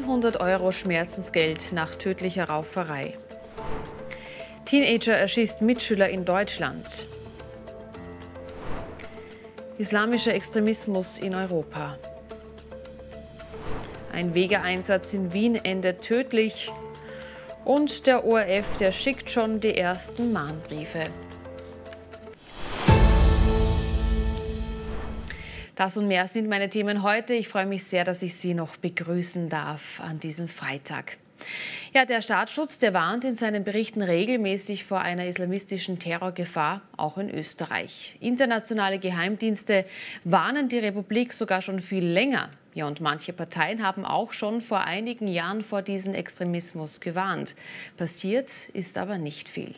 100 Euro Schmerzensgeld nach tödlicher Rauferei. Teenager erschießt Mitschüler in Deutschland. Islamischer Extremismus in Europa. Ein Wegeeinsatz in Wien endet tödlich. Und der ORF, der schickt schon die ersten Mahnbriefe. Das und mehr sind meine Themen heute. Ich freue mich sehr, dass ich Sie noch begrüßen darf an diesem Freitag. Ja, der Staatsschutz, der warnt in seinen Berichten regelmäßig vor einer islamistischen Terrorgefahr, auch in Österreich. Internationale Geheimdienste warnen die Republik sogar schon viel länger. Ja, und manche Parteien haben auch schon vor einigen Jahren vor diesem Extremismus gewarnt. Passiert ist aber nicht viel.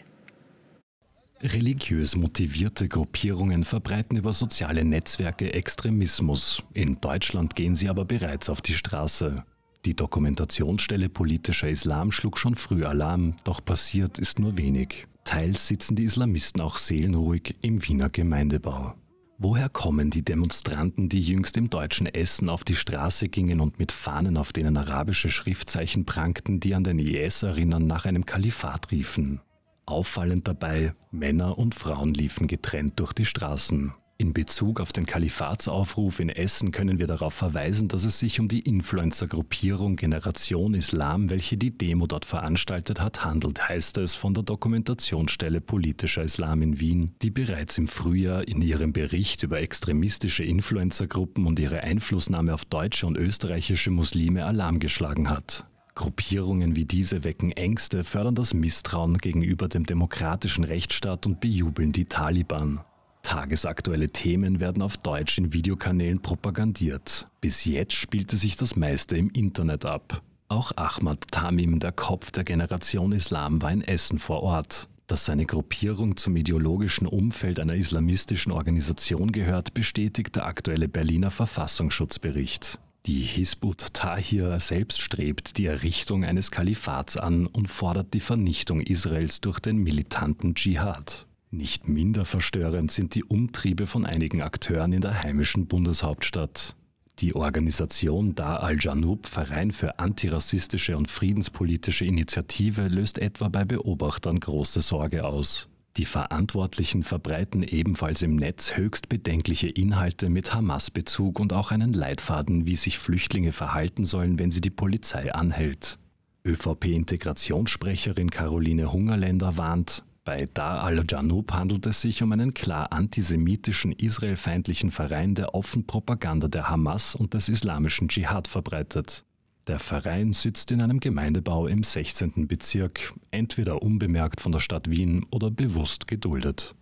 Religiös motivierte Gruppierungen verbreiten über soziale Netzwerke Extremismus. In Deutschland gehen sie aber bereits auf die Straße. Die Dokumentationsstelle politischer Islam schlug schon früh Alarm, doch passiert ist nur wenig. Teils sitzen die Islamisten auch seelenruhig im Wiener Gemeindebau. Woher kommen die Demonstranten, die jüngst im deutschen Essen auf die Straße gingen und mit Fahnen, auf denen arabische Schriftzeichen prangten, die an den IS erinnern, nach einem Kalifat riefen? Auffallend dabei, Männer und Frauen liefen getrennt durch die Straßen. In Bezug auf den Kalifatsaufruf in Essen können wir darauf verweisen, dass es sich um die Influencer-Gruppierung Generation Islam, welche die Demo dort veranstaltet hat, handelt, heißt es von der Dokumentationsstelle Politischer Islam in Wien, die bereits im Frühjahr in ihrem Bericht über extremistische Influencer-Gruppen und ihre Einflussnahme auf deutsche und österreichische Muslime Alarm geschlagen hat. Gruppierungen wie diese wecken Ängste, fördern das Misstrauen gegenüber dem demokratischen Rechtsstaat und bejubeln die Taliban. Tagesaktuelle Themen werden auf Deutsch in Videokanälen propagandiert. Bis jetzt spielte sich das meiste im Internet ab. Auch Ahmad Tamim, der Kopf der Generation Islam, war in Essen vor Ort. Dass seine Gruppierung zum ideologischen Umfeld einer islamistischen Organisation gehört, bestätigt der aktuelle Berliner Verfassungsschutzbericht. Die Hisbut Tahir selbst strebt die Errichtung eines Kalifats an und fordert die Vernichtung Israels durch den militanten Dschihad. Nicht minder verstörend sind die Umtriebe von einigen Akteuren in der heimischen Bundeshauptstadt. Die Organisation Dar al-Janub, Verein für antirassistische und friedenspolitische Initiative, löst etwa bei Beobachtern große Sorge aus. Die Verantwortlichen verbreiten ebenfalls im Netz höchst bedenkliche Inhalte mit Hamas-Bezug und auch einen Leitfaden, wie sich Flüchtlinge verhalten sollen, wenn sie die Polizei anhält. ÖVP-Integrationssprecherin Caroline Hungerländer warnt, bei Dar al-Janub handelt es sich um einen klar antisemitischen, israelfeindlichen Verein, der offen Propaganda der Hamas und des islamischen Dschihad verbreitet. Der Verein sitzt in einem Gemeindebau im 16. Bezirk, entweder unbemerkt von der Stadt Wien oder bewusst geduldet.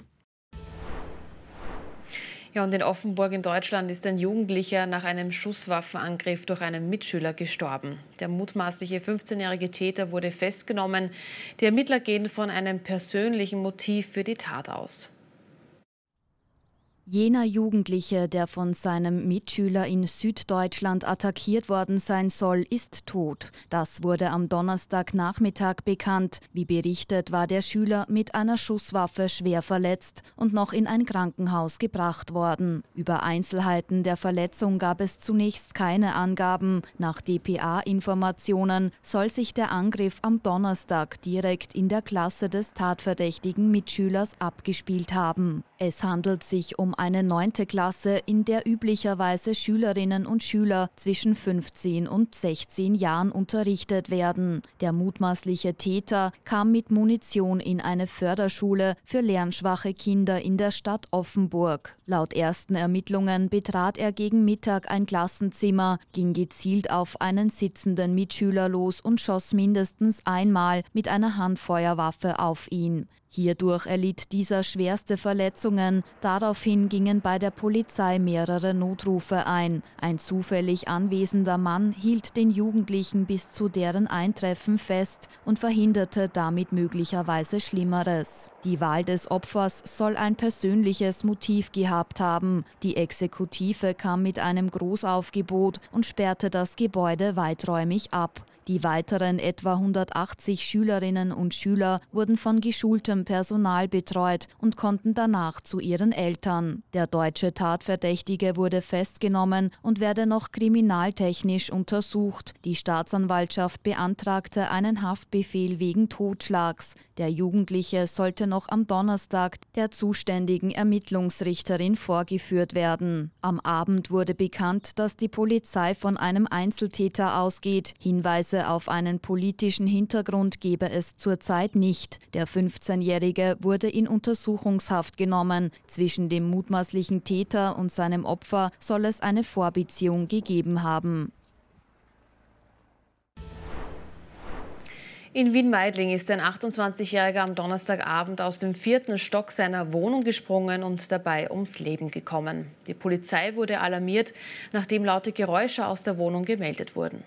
Ja, und in Offenburg in Deutschland ist ein Jugendlicher nach einem Schusswaffenangriff durch einen Mitschüler gestorben. Der mutmaßliche 15-jährige Täter wurde festgenommen. Die Ermittler gehen von einem persönlichen Motiv für die Tat aus. Jener Jugendliche, der von seinem Mitschüler in Süddeutschland attackiert worden sein soll, ist tot. Das wurde am Donnerstagnachmittag bekannt. Wie berichtet, war der Schüler mit einer Schusswaffe schwer verletzt und noch in ein Krankenhaus gebracht worden. Über Einzelheiten der Verletzung gab es zunächst keine Angaben. Nach DPA-Informationen soll sich der Angriff am Donnerstag direkt in der Klasse des tatverdächtigen Mitschülers abgespielt haben. Es handelt sich um eine neunte Klasse, in der üblicherweise Schülerinnen und Schüler zwischen 15 und 16 Jahren unterrichtet werden. Der mutmaßliche Täter kam mit Munition in eine Förderschule für lernschwache Kinder in der Stadt Offenburg. Laut ersten Ermittlungen betrat er gegen Mittag ein Klassenzimmer, ging gezielt auf einen sitzenden Mitschüler los und schoss mindestens einmal mit einer Handfeuerwaffe auf ihn. Hierdurch erlitt dieser schwerste Verletzungen. Daraufhin gingen bei der Polizei mehrere Notrufe ein. Ein zufällig anwesender Mann hielt den Jugendlichen bis zu deren Eintreffen fest und verhinderte damit möglicherweise Schlimmeres. Die Wahl des Opfers soll ein persönliches Motiv gehabt haben. Die Exekutive kam mit einem Großaufgebot und sperrte das Gebäude weiträumig ab. Die weiteren etwa 180 Schülerinnen und Schüler wurden von geschultem Personal betreut und konnten danach zu ihren Eltern. Der deutsche Tatverdächtige wurde festgenommen und werde noch kriminaltechnisch untersucht. Die Staatsanwaltschaft beantragte einen Haftbefehl wegen Totschlags. Der Jugendliche sollte noch am Donnerstag der zuständigen Ermittlungsrichterin vorgeführt werden. Am Abend wurde bekannt, dass die Polizei von einem Einzeltäter ausgeht. Hinweise auf einen politischen Hintergrund gebe es zurzeit nicht. Der 15-Jährige wurde in Untersuchungshaft genommen. Zwischen dem mutmaßlichen Täter und seinem Opfer soll es eine Vorbeziehung gegeben haben. In Wien-Meidling ist ein 28-Jähriger am Donnerstagabend aus dem vierten Stock seiner Wohnung gesprungen und dabei ums Leben gekommen. Die Polizei wurde alarmiert, nachdem laute Geräusche aus der Wohnung gemeldet wurden.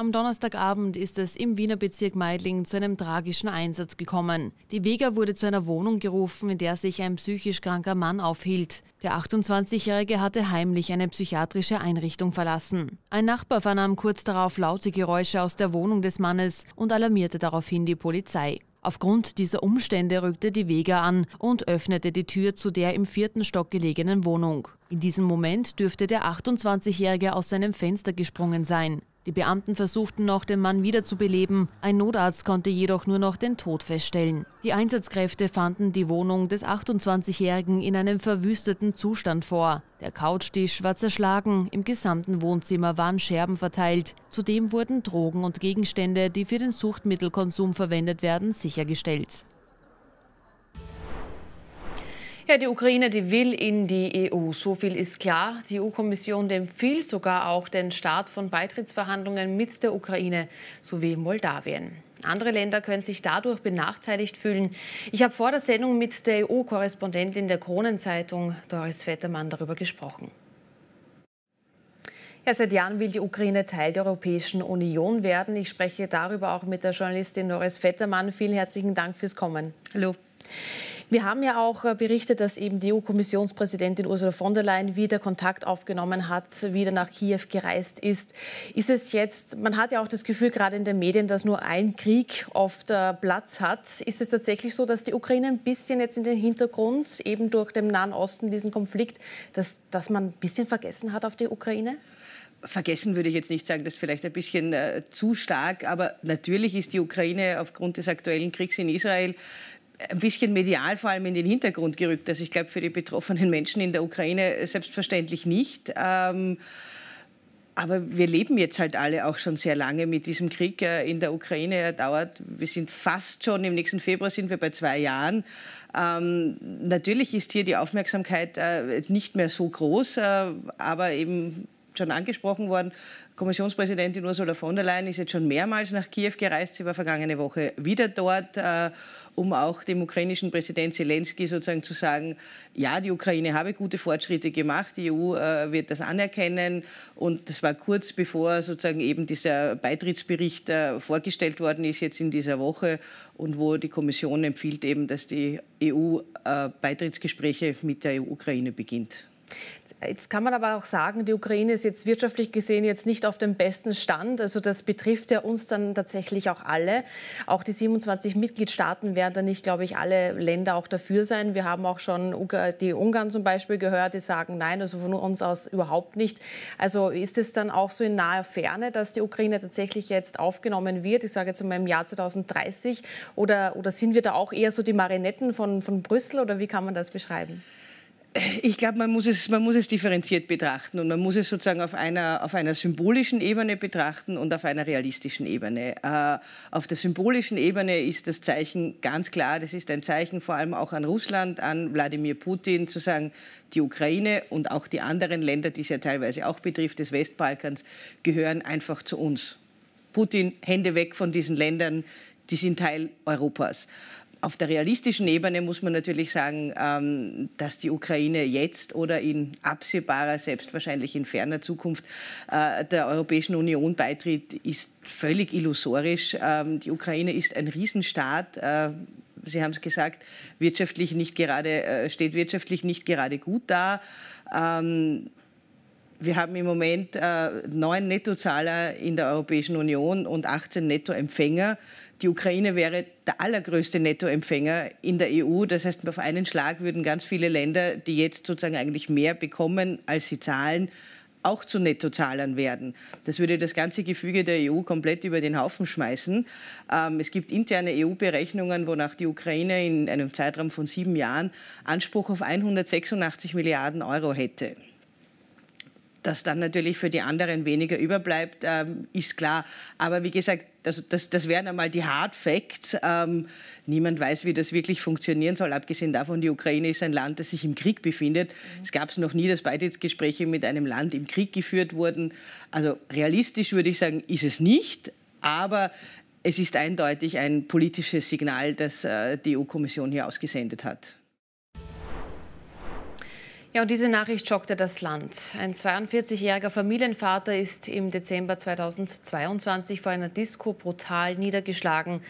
Am Donnerstagabend ist es im Wiener Bezirk Meidling zu einem tragischen Einsatz gekommen. Die Vega wurde zu einer Wohnung gerufen, in der sich ein psychisch kranker Mann aufhielt. Der 28-Jährige hatte heimlich eine psychiatrische Einrichtung verlassen. Ein Nachbar vernahm kurz darauf laute Geräusche aus der Wohnung des Mannes und alarmierte daraufhin die Polizei. Aufgrund dieser Umstände rückte die Vega an und öffnete die Tür zu der im vierten Stock gelegenen Wohnung. In diesem Moment dürfte der 28-Jährige aus seinem Fenster gesprungen sein. Die Beamten versuchten noch, den Mann wiederzubeleben. Ein Notarzt konnte jedoch nur noch den Tod feststellen. Die Einsatzkräfte fanden die Wohnung des 28-Jährigen in einem verwüsteten Zustand vor. Der Couchtisch war zerschlagen, im gesamten Wohnzimmer waren Scherben verteilt. Zudem wurden Drogen und Gegenstände, die für den Suchtmittelkonsum verwendet werden, sichergestellt. Ja, die Ukraine, die will in die EU. So viel ist klar. Die EU-Kommission empfiehlt sogar auch den Start von Beitrittsverhandlungen mit der Ukraine sowie Moldawien. Andere Länder können sich dadurch benachteiligt fühlen. Ich habe vor der Sendung mit der EU-Korrespondentin der Kronenzeitung Doris Vettermann darüber gesprochen. Ja, seit Jahren will die Ukraine Teil der Europäischen Union werden. Ich spreche darüber auch mit der Journalistin Doris Vettermann. Vielen herzlichen Dank fürs Kommen. Hallo. Wir haben ja auch äh, berichtet, dass eben die EU-Kommissionspräsidentin Ursula von der Leyen wieder Kontakt aufgenommen hat, wieder nach Kiew gereist ist. Ist es jetzt, man hat ja auch das Gefühl, gerade in den Medien, dass nur ein Krieg oft äh, Platz hat. Ist es tatsächlich so, dass die Ukraine ein bisschen jetzt in den Hintergrund, eben durch den Nahen Osten, diesen Konflikt, dass, dass man ein bisschen vergessen hat auf die Ukraine? Vergessen würde ich jetzt nicht sagen, das ist vielleicht ein bisschen äh, zu stark, aber natürlich ist die Ukraine aufgrund des aktuellen Kriegs in Israel ein bisschen medial vor allem in den Hintergrund gerückt. Also ich glaube, für die betroffenen Menschen in der Ukraine selbstverständlich nicht. Ähm, aber wir leben jetzt halt alle auch schon sehr lange mit diesem Krieg äh, in der Ukraine. Er dauert, wir sind fast schon, im nächsten Februar sind wir bei zwei Jahren. Ähm, natürlich ist hier die Aufmerksamkeit äh, nicht mehr so groß, äh, aber eben schon angesprochen worden, Kommissionspräsidentin Ursula von der Leyen ist jetzt schon mehrmals nach Kiew gereist. Sie war vergangene Woche wieder dort, äh, um auch dem ukrainischen Präsident Zelensky sozusagen zu sagen, ja, die Ukraine habe gute Fortschritte gemacht, die EU äh, wird das anerkennen. Und das war kurz bevor sozusagen eben dieser Beitrittsbericht äh, vorgestellt worden ist, jetzt in dieser Woche, und wo die Kommission empfiehlt eben, dass die EU-Beitrittsgespräche mit der Ukraine beginnt. Jetzt kann man aber auch sagen, die Ukraine ist jetzt wirtschaftlich gesehen jetzt nicht auf dem besten Stand. Also das betrifft ja uns dann tatsächlich auch alle. Auch die 27 Mitgliedstaaten werden dann nicht, glaube ich, alle Länder auch dafür sein. Wir haben auch schon die Ungarn zum Beispiel gehört, die sagen nein, also von uns aus überhaupt nicht. Also ist es dann auch so in naher Ferne, dass die Ukraine tatsächlich jetzt aufgenommen wird? Ich sage jetzt mal im Jahr 2030. Oder, oder sind wir da auch eher so die Marinetten von, von Brüssel oder wie kann man das beschreiben? Ich glaube, man, muss es, man muss es differenziert betrachten und man muss es sozusagen auf einer, auf einer symbolischen Ebene betrachten und auf einer realistischen Ebene. Äh, auf der symbolischen Ebene ist das Zeichen ganz klar, das ist ein Zeichen vor allem auch an Russland, an Wladimir Putin, zu sagen, die Ukraine und auch die anderen Länder, die es ja teilweise auch betrifft, des Westbalkans, gehören einfach zu uns. Putin, Hände weg von diesen Ländern, die sind Teil Europas auf der realistischen Ebene muss man natürlich sagen, ähm, dass die Ukraine jetzt oder in absehbarer, selbst wahrscheinlich in ferner Zukunft äh, der Europäischen Union beitritt, ist völlig illusorisch. Ähm, die Ukraine ist ein Riesenstaat. Äh, Sie haben es gesagt, wirtschaftlich nicht gerade, äh, steht wirtschaftlich nicht gerade gut da. Ähm, wir haben im Moment neun Nettozahler in der Europäischen Union und 18 Nettoempfänger. Die Ukraine wäre der allergrößte Nettoempfänger in der EU. Das heißt, auf einen Schlag würden ganz viele Länder, die jetzt sozusagen eigentlich mehr bekommen, als sie zahlen, auch zu Nettozahlern werden. Das würde das ganze Gefüge der EU komplett über den Haufen schmeißen. Ähm, es gibt interne EU-Berechnungen, wonach die Ukraine in einem Zeitraum von sieben Jahren Anspruch auf 186 Milliarden Euro hätte dass dann natürlich für die anderen weniger überbleibt, ähm, ist klar. Aber wie gesagt, also das, das wären einmal die Hard Facts. Ähm, niemand weiß, wie das wirklich funktionieren soll. Abgesehen davon, die Ukraine ist ein Land, das sich im Krieg befindet. Mhm. Es gab es noch nie, dass Beitrittsgespräche mit einem Land im Krieg geführt wurden. Also realistisch würde ich sagen, ist es nicht. Aber es ist eindeutig ein politisches Signal, das äh, die EU-Kommission hier ausgesendet hat. Ja, und diese Nachricht schockte das Land. Ein 42-jähriger Familienvater ist im Dezember 2022 vor einer Disco brutal niedergeschlagen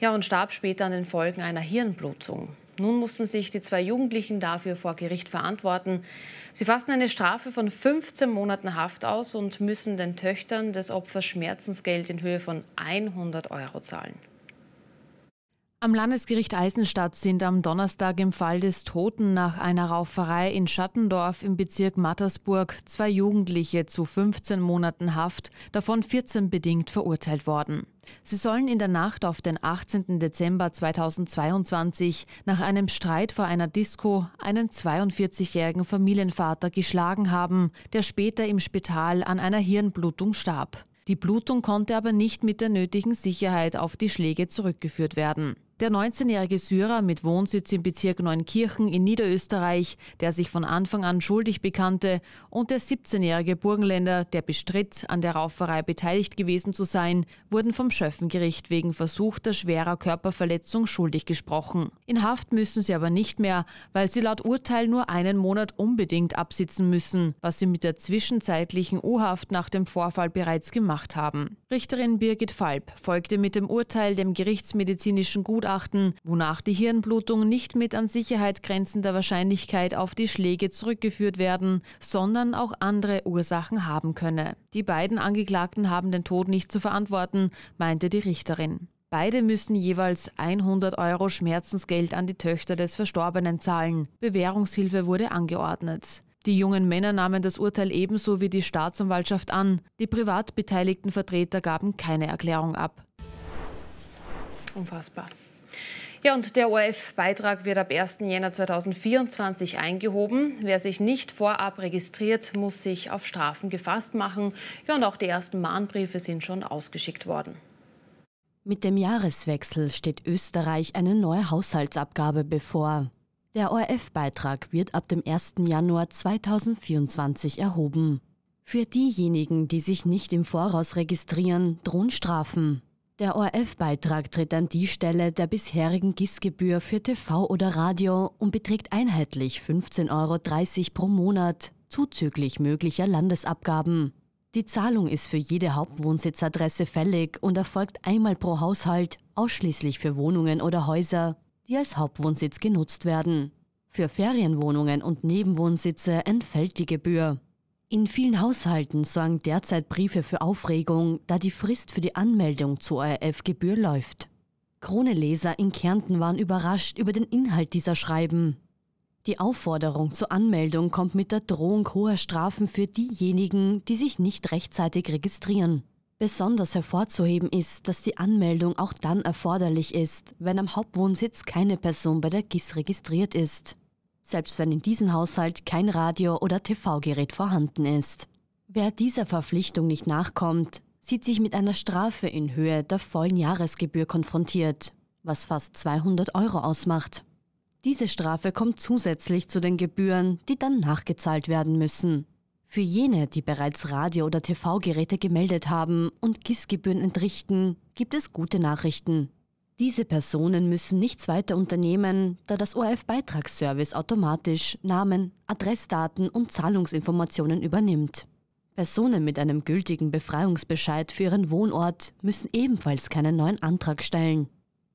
ja, und starb später an den Folgen einer Hirnblutung. Nun mussten sich die zwei Jugendlichen dafür vor Gericht verantworten. Sie fassten eine Strafe von 15 Monaten Haft aus und müssen den Töchtern des Opfers Schmerzensgeld in Höhe von 100 Euro zahlen. Am Landesgericht Eisenstadt sind am Donnerstag im Fall des Toten nach einer Rauferei in Schattendorf im Bezirk Mattersburg zwei Jugendliche zu 15 Monaten Haft, davon 14 bedingt verurteilt worden. Sie sollen in der Nacht auf den 18. Dezember 2022 nach einem Streit vor einer Disco einen 42-jährigen Familienvater geschlagen haben, der später im Spital an einer Hirnblutung starb. Die Blutung konnte aber nicht mit der nötigen Sicherheit auf die Schläge zurückgeführt werden. Der 19-jährige Syrer mit Wohnsitz im Bezirk Neunkirchen in Niederösterreich, der sich von Anfang an schuldig bekannte, und der 17-jährige Burgenländer, der bestritt, an der Rauferei beteiligt gewesen zu sein, wurden vom Schöffengericht wegen versuchter schwerer Körperverletzung schuldig gesprochen. In Haft müssen sie aber nicht mehr, weil sie laut Urteil nur einen Monat unbedingt absitzen müssen, was sie mit der zwischenzeitlichen U-Haft nach dem Vorfall bereits gemacht haben. Richterin Birgit Falb folgte mit dem Urteil dem gerichtsmedizinischen Gutachten Gutachten, wonach die Hirnblutung nicht mit an Sicherheit grenzender Wahrscheinlichkeit auf die Schläge zurückgeführt werden, sondern auch andere Ursachen haben könne. Die beiden Angeklagten haben den Tod nicht zu verantworten, meinte die Richterin. Beide müssen jeweils 100 Euro Schmerzensgeld an die Töchter des Verstorbenen zahlen. Bewährungshilfe wurde angeordnet. Die jungen Männer nahmen das Urteil ebenso wie die Staatsanwaltschaft an. Die privat beteiligten Vertreter gaben keine Erklärung ab. Unfassbar. Ja, und der ORF-Beitrag wird ab 1. Jänner 2024 eingehoben. Wer sich nicht vorab registriert, muss sich auf Strafen gefasst machen. Ja, und auch die ersten Mahnbriefe sind schon ausgeschickt worden. Mit dem Jahreswechsel steht Österreich eine neue Haushaltsabgabe bevor. Der ORF-Beitrag wird ab dem 1. Januar 2024 erhoben. Für diejenigen, die sich nicht im Voraus registrieren, drohen Strafen. Der ORF-Beitrag tritt an die Stelle der bisherigen GIS-Gebühr für TV oder Radio und beträgt einheitlich 15,30 Euro pro Monat zuzüglich möglicher Landesabgaben. Die Zahlung ist für jede Hauptwohnsitzadresse fällig und erfolgt einmal pro Haushalt, ausschließlich für Wohnungen oder Häuser, die als Hauptwohnsitz genutzt werden. Für Ferienwohnungen und Nebenwohnsitze entfällt die Gebühr. In vielen Haushalten sorgen derzeit Briefe für Aufregung, da die Frist für die Anmeldung zur ORF-Gebühr läuft. Krone-Leser in Kärnten waren überrascht über den Inhalt dieser Schreiben. Die Aufforderung zur Anmeldung kommt mit der Drohung hoher Strafen für diejenigen, die sich nicht rechtzeitig registrieren. Besonders hervorzuheben ist, dass die Anmeldung auch dann erforderlich ist, wenn am Hauptwohnsitz keine Person bei der GIS registriert ist selbst wenn in diesem Haushalt kein Radio- oder TV-Gerät vorhanden ist. Wer dieser Verpflichtung nicht nachkommt, sieht sich mit einer Strafe in Höhe der vollen Jahresgebühr konfrontiert, was fast 200 Euro ausmacht. Diese Strafe kommt zusätzlich zu den Gebühren, die dann nachgezahlt werden müssen. Für jene, die bereits Radio- oder TV-Geräte gemeldet haben und GIS-Gebühren entrichten, gibt es gute Nachrichten. Diese Personen müssen nichts weiter unternehmen, da das ORF-Beitragsservice automatisch Namen, Adressdaten und Zahlungsinformationen übernimmt. Personen mit einem gültigen Befreiungsbescheid für ihren Wohnort müssen ebenfalls keinen neuen Antrag stellen.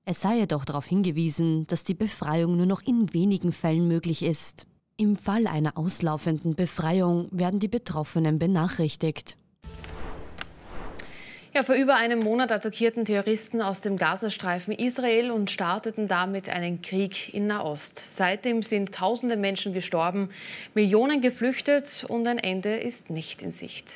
Es sei jedoch darauf hingewiesen, dass die Befreiung nur noch in wenigen Fällen möglich ist. Im Fall einer auslaufenden Befreiung werden die Betroffenen benachrichtigt. Ja, vor über einem Monat attackierten Terroristen aus dem Gazastreifen Israel und starteten damit einen Krieg in Nahost. Seitdem sind tausende Menschen gestorben, Millionen geflüchtet und ein Ende ist nicht in Sicht.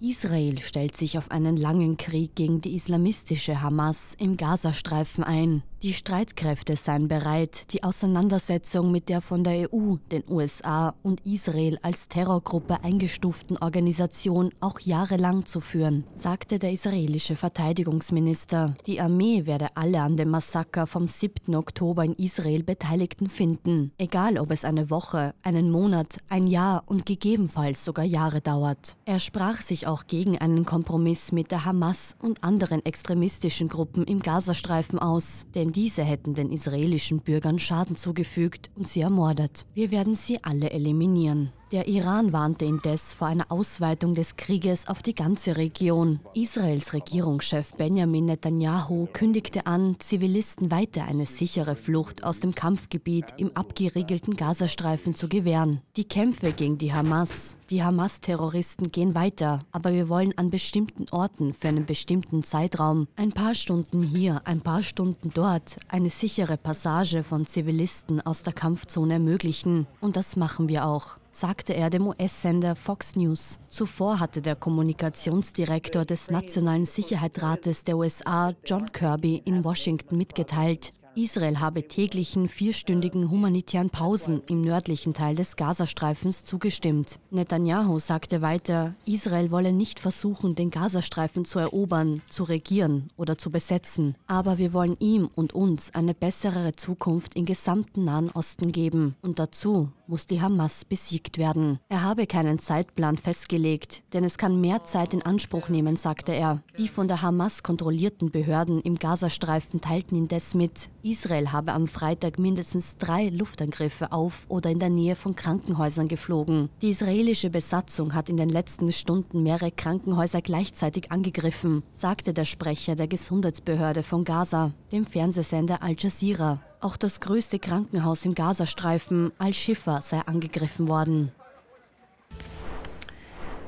Israel stellt sich auf einen langen Krieg gegen die islamistische Hamas im Gazastreifen ein. Die Streitkräfte seien bereit, die Auseinandersetzung mit der von der EU, den USA und Israel als Terrorgruppe eingestuften Organisation auch jahrelang zu führen, sagte der israelische Verteidigungsminister. Die Armee werde alle an dem Massaker vom 7. Oktober in Israel Beteiligten finden, egal ob es eine Woche, einen Monat, ein Jahr und gegebenenfalls sogar Jahre dauert. Er sprach sich auch gegen einen Kompromiss mit der Hamas und anderen extremistischen Gruppen im Gazastreifen aus, den diese hätten den israelischen Bürgern Schaden zugefügt und sie ermordet. Wir werden sie alle eliminieren. Der Iran warnte indes vor einer Ausweitung des Krieges auf die ganze Region. Israels Regierungschef Benjamin Netanyahu kündigte an, Zivilisten weiter eine sichere Flucht aus dem Kampfgebiet im abgeriegelten Gazastreifen zu gewähren. Die Kämpfe gegen die Hamas, die Hamas-Terroristen gehen weiter, aber wir wollen an bestimmten Orten für einen bestimmten Zeitraum, ein paar Stunden hier, ein paar Stunden dort, eine sichere Passage von Zivilisten aus der Kampfzone ermöglichen. Und das machen wir auch sagte er dem US-Sender Fox News. Zuvor hatte der Kommunikationsdirektor des Nationalen Sicherheitsrates der USA, John Kirby, in Washington mitgeteilt, Israel habe täglichen vierstündigen humanitären Pausen im nördlichen Teil des Gazastreifens zugestimmt. Netanyahu sagte weiter, Israel wolle nicht versuchen, den Gazastreifen zu erobern, zu regieren oder zu besetzen, aber wir wollen ihm und uns eine bessere Zukunft im gesamten Nahen Osten geben. Und dazu muss die Hamas besiegt werden. Er habe keinen Zeitplan festgelegt, denn es kann mehr Zeit in Anspruch nehmen, sagte er. Die von der Hamas kontrollierten Behörden im Gazastreifen teilten indes mit, Israel habe am Freitag mindestens drei Luftangriffe auf oder in der Nähe von Krankenhäusern geflogen. Die israelische Besatzung hat in den letzten Stunden mehrere Krankenhäuser gleichzeitig angegriffen, sagte der Sprecher der Gesundheitsbehörde von Gaza, dem Fernsehsender Al Jazeera. Auch das größte Krankenhaus im Gazastreifen, Al-Shifa, sei angegriffen worden.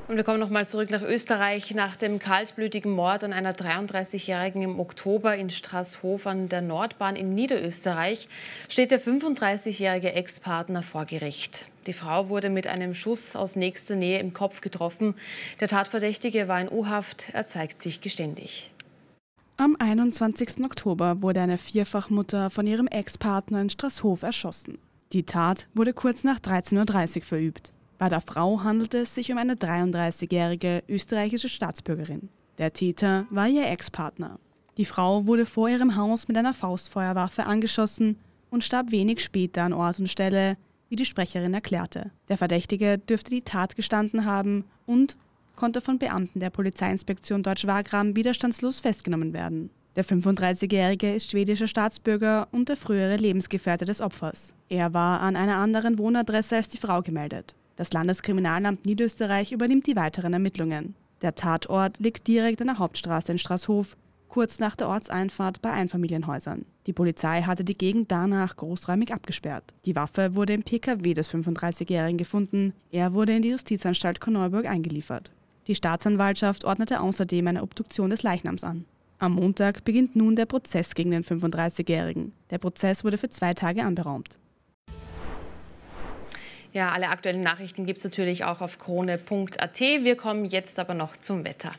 Und wir kommen nochmal zurück nach Österreich nach dem kaltblütigen Mord an einer 33-Jährigen im Oktober in Straßhof an der Nordbahn in Niederösterreich steht der 35-jährige Ex-Partner vor Gericht. Die Frau wurde mit einem Schuss aus nächster Nähe im Kopf getroffen. Der Tatverdächtige war in U-Haft. Er zeigt sich geständig. Am 21. Oktober wurde eine Vierfachmutter von ihrem Ex-Partner in Strasshof erschossen. Die Tat wurde kurz nach 13.30 Uhr verübt. Bei der Frau handelte es sich um eine 33-jährige österreichische Staatsbürgerin. Der Täter war ihr Ex-Partner. Die Frau wurde vor ihrem Haus mit einer Faustfeuerwaffe angeschossen und starb wenig später an Ort und Stelle, wie die Sprecherin erklärte. Der Verdächtige dürfte die Tat gestanden haben und konnte von Beamten der Polizeiinspektion Deutsch-Wagram widerstandslos festgenommen werden. Der 35-Jährige ist schwedischer Staatsbürger und der frühere Lebensgefährte des Opfers. Er war an einer anderen Wohnadresse als die Frau gemeldet. Das Landeskriminalamt Niederösterreich übernimmt die weiteren Ermittlungen. Der Tatort liegt direkt an der Hauptstraße in Straßhof, kurz nach der Ortseinfahrt bei Einfamilienhäusern. Die Polizei hatte die Gegend danach großräumig abgesperrt. Die Waffe wurde im PKW des 35-Jährigen gefunden. Er wurde in die Justizanstalt Korneuburg eingeliefert. Die Staatsanwaltschaft ordnete außerdem eine Obduktion des Leichnams an. Am Montag beginnt nun der Prozess gegen den 35-Jährigen. Der Prozess wurde für zwei Tage anberaumt. Ja, alle aktuellen Nachrichten gibt es natürlich auch auf krone.at. Wir kommen jetzt aber noch zum Wetter.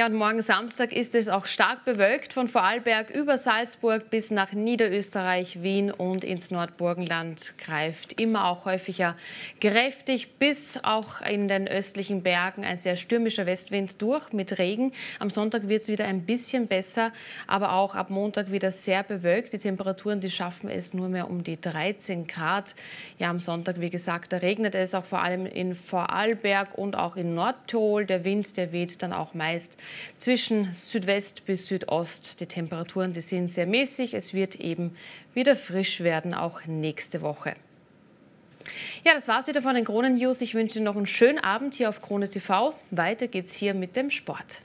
Ja, und morgen Samstag ist es auch stark bewölkt von Vorarlberg über Salzburg bis nach Niederösterreich, Wien und ins Nordburgenland greift immer auch häufiger kräftig bis auch in den östlichen Bergen ein sehr stürmischer Westwind durch mit Regen. Am Sonntag wird es wieder ein bisschen besser, aber auch ab Montag wieder sehr bewölkt. Die Temperaturen, die schaffen es nur mehr um die 13 Grad. Ja, am Sonntag, wie gesagt, da regnet es auch vor allem in Vorarlberg und auch in Nordtirol. Der Wind, der weht dann auch meist zwischen Südwest bis Südost. Die Temperaturen, die sind sehr mäßig. Es wird eben wieder frisch werden, auch nächste Woche. Ja, das war's wieder von den Kronen News. Ich wünsche Ihnen noch einen schönen Abend hier auf Krone TV. Weiter geht's hier mit dem Sport.